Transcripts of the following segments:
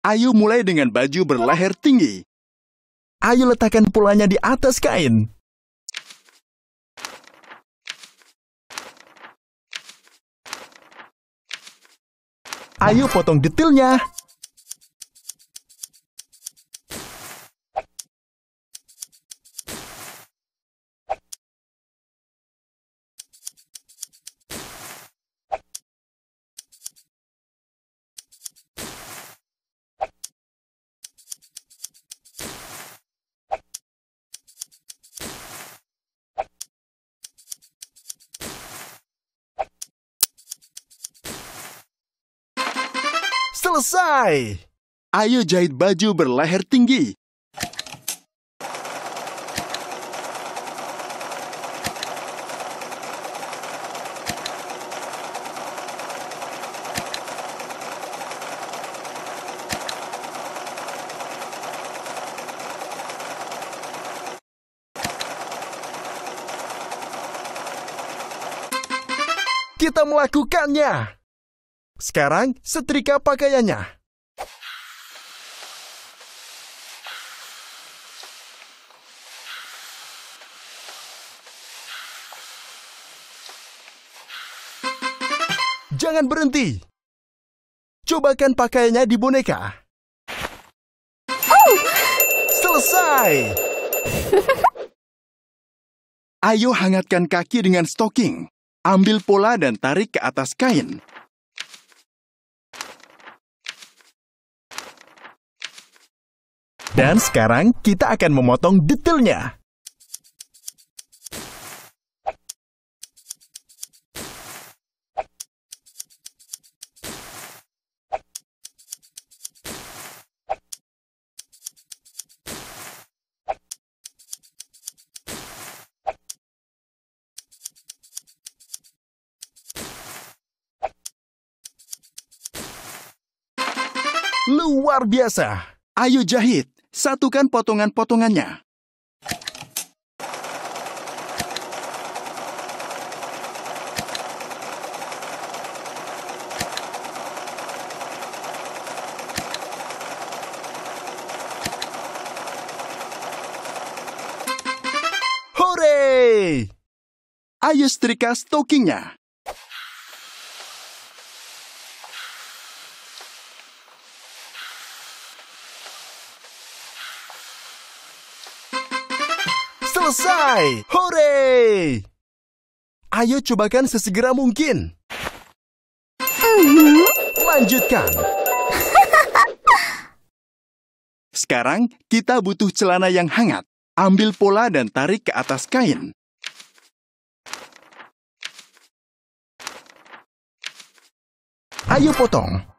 Ayu mulai dengan baju berleher tinggi. Ayu letakkan pulanya di atas kain. Ayu potong detailnya. Selesai! Ayo jahit baju berleher tinggi. Kita melakukannya! Sekarang setrika pakaiannya. Jangan berhenti. Cobakan pakaiannya di boneka. Oh! Selesai. Ayo hangatkan kaki dengan stocking. Ambil pola dan tarik ke atas kain. Dan sekarang kita akan memotong detailnya. Luar biasa! Ayo jahit! Satukan potongan-potongannya. Hore! Ayo setrika stokingnya. Selesai! Hore! Ayo cobakan sesegera mungkin. Mhm. Lanjutkan. Sekarang kita butuh celana yang hangat. Ambil pola dan tarik ke atas kain. Ayo potong.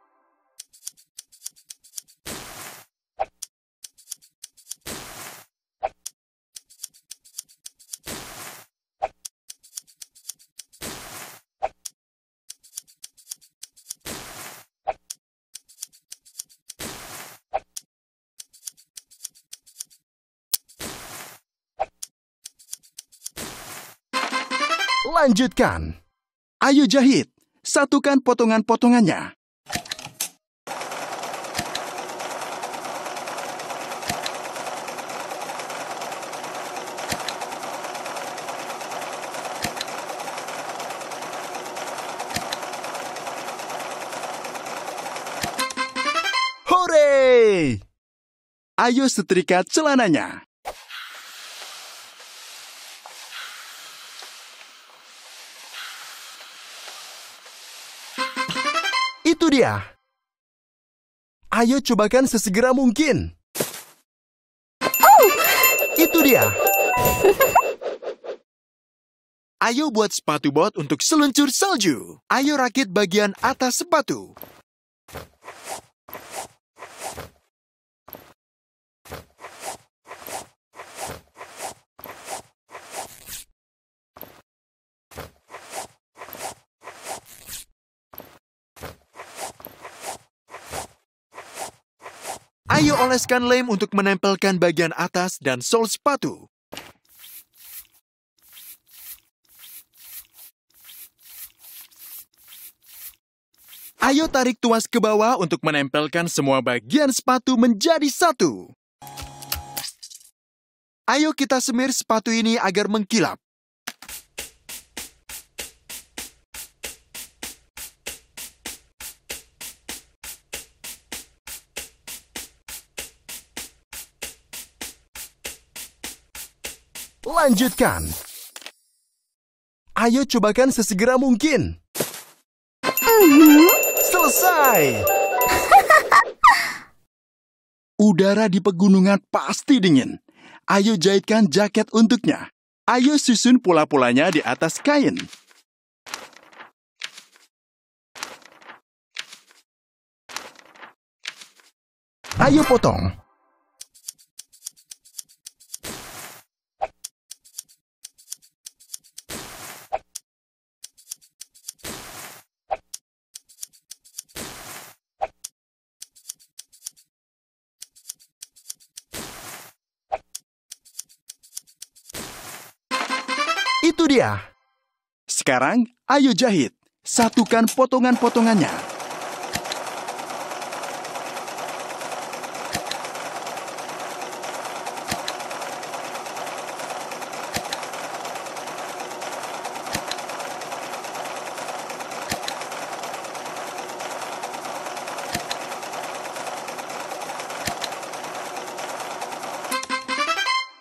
Lanjutkan. Ayo jahit, satukan potongan-potongannya. Hore! Ayo setrika celananya. Itu dia. Ayo cobakan sesegera mungkin. Oh! Itu dia. Ayo buat sepatu bot untuk seluncur salju. Ayo rakit bagian atas sepatu. Ayo oleskan lem untuk menempelkan bagian atas dan sol sepatu. Ayo tarik tuas ke bawah untuk menempelkan semua bagian sepatu menjadi satu. Ayo kita semir sepatu ini agar mengkilap. Lanjutkan. Ayo cobakan sesegera mungkin. Selesai. Udara di pegunungan pasti dingin. Ayo jahitkan jaket untuknya. Ayo susun pola-polanya di atas kain. Ayo potong. Itu dia. Sekarang, ayo jahit. Satukan potongan-potongannya.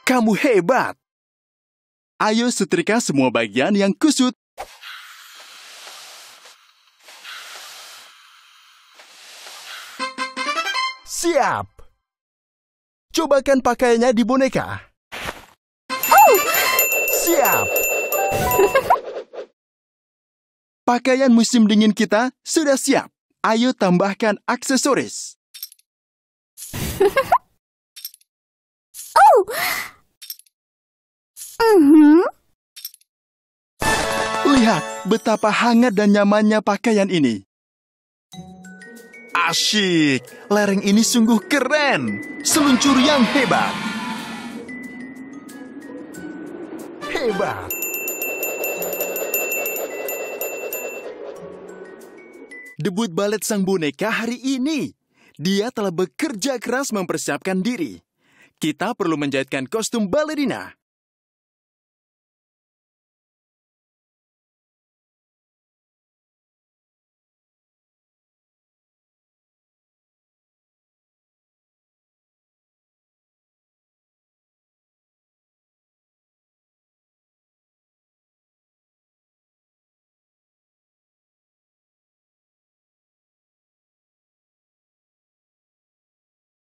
Kamu hebat! Ayo setrika semua bagian yang kusut. Siap. Cobakan pakaiannya di boneka. Oh. Siap. Pakaian musim dingin kita sudah siap. Ayo tambahkan aksesoris. Lihat betapa hangat dan nyamannya pakaian ini. Asyik, lereng ini sungguh keren. Seluncur yang hebat. Hebat. Debut balet sang boneka hari ini. Dia telah bekerja keras mempersiapkan diri. Kita perlu menjahitkan kostum balerina.